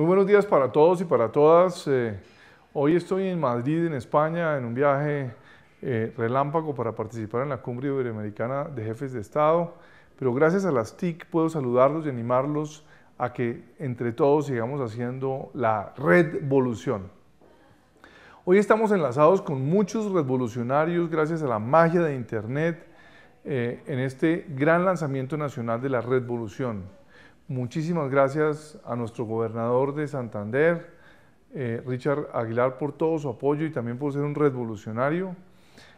Muy buenos días para todos y para todas. Eh, hoy estoy en Madrid, en España, en un viaje eh, relámpago para participar en la Cumbre Iberoamericana de Jefes de Estado, pero gracias a las TIC puedo saludarlos y animarlos a que entre todos sigamos haciendo la Red Revolución. Hoy estamos enlazados con muchos revolucionarios gracias a la magia de Internet eh, en este gran lanzamiento nacional de la Red Revolución. Muchísimas gracias a nuestro gobernador de Santander, eh, Richard Aguilar, por todo su apoyo y también por ser un revolucionario.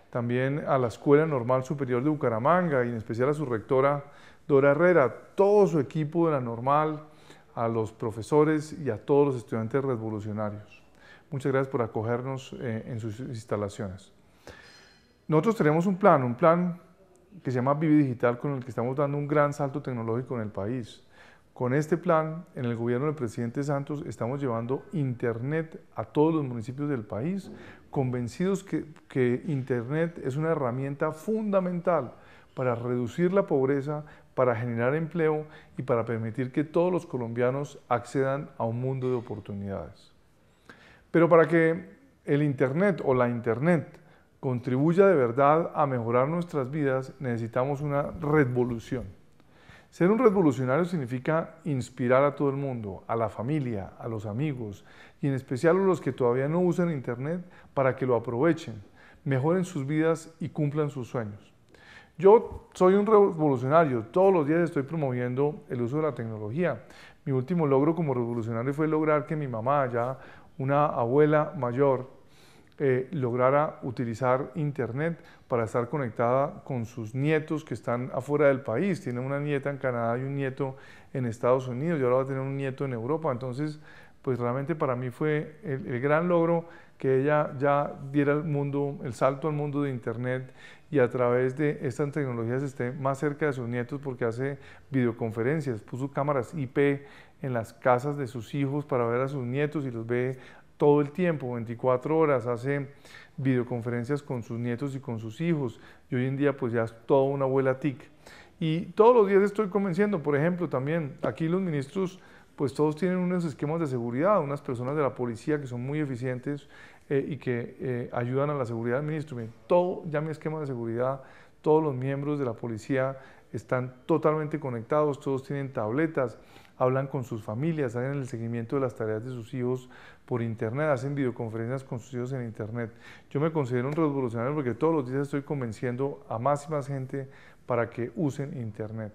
También a la Escuela Normal Superior de Bucaramanga y en especial a su rectora Dora Herrera, todo su equipo de la Normal, a los profesores y a todos los estudiantes revolucionarios. Muchas gracias por acogernos eh, en sus instalaciones. Nosotros tenemos un plan, un plan que se llama Vivi Digital, con el que estamos dando un gran salto tecnológico en el país con este plan, en el gobierno del presidente Santos estamos llevando Internet a todos los municipios del país, convencidos que, Internet es una herramienta fundamental para reducir la pobreza, para generar empleo y para permitir que todos los colombianos accedan a un mundo de oportunidades. Pero para que el Internet o la Internet contribuya de verdad a mejorar nuestras vidas, necesitamos una revolución ser un revolucionario significa inspirar a todo el mundo, a la familia, a los amigos y en especial a los que todavía no usan Internet para que lo aprovechen, mejoren sus vidas y cumplan sus sueños. Yo soy un revolucionario, todos los días estoy promoviendo el uso de la tecnología. Mi último logro como revolucionario fue lograr que mi mamá, ya una abuela mayor, eh, lograra utilizar Internet para estar conectada con sus nietos que están afuera del país. Tiene una nieta en Canadá y un nieto en Estados Unidos y ahora va a tener un nieto en Europa. Entonces, pues realmente para mí fue el, gran logro que ella ya diera mundo, el salto al mundo de Internet y a través de estas tecnologías esté más cerca de sus nietos porque hace videoconferencias, puso cámaras IP en las casas de sus hijos para ver a sus nietos y los ve todo el tiempo, 24 horas, hace videoconferencias con sus nietos y con sus hijos. Y hoy en día pues ya es toda una abuela TIC. Y todos los días estoy convenciendo, por ejemplo, también aquí los ministros pues todos tienen unos esquemas de seguridad, unas personas de la policía que son muy eficientes eh, y que eh, ayudan a la seguridad del ministro. todo ya mi esquema de seguridad, todos los miembros de la policía están totalmente conectados, todos tienen tabletas, hablan con sus familias, hacen el seguimiento de las tareas de sus hijos por internet, hacen videoconferencias con sus hijos en internet. Yo me considero un revolucionario porque todos los días estoy convenciendo a más y más gente para que usen internet.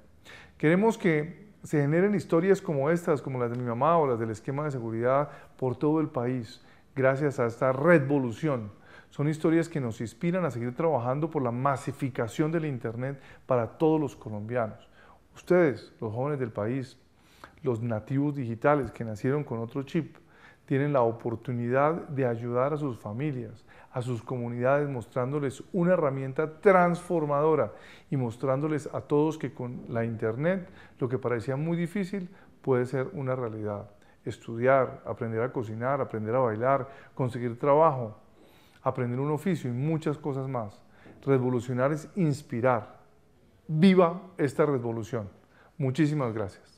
Queremos que se generen historias como estas, como las de mi mamá o las del esquema de seguridad por todo el país, gracias a esta revolución. Son historias que nos inspiran a seguir trabajando por la masificación del Internet para todos los colombianos. Ustedes, los jóvenes del país, los nativos digitales que nacieron con otro chip tienen la oportunidad de ayudar a sus familias, a sus comunidades, mostrándoles una herramienta transformadora y mostrándoles a todos que con la Internet, lo que parecía muy difícil, puede ser una realidad. Estudiar, aprender a cocinar, aprender a bailar, conseguir trabajo, aprender un oficio y muchas cosas más. Revolucionar es inspirar. Viva esta revolución. Muchísimas gracias.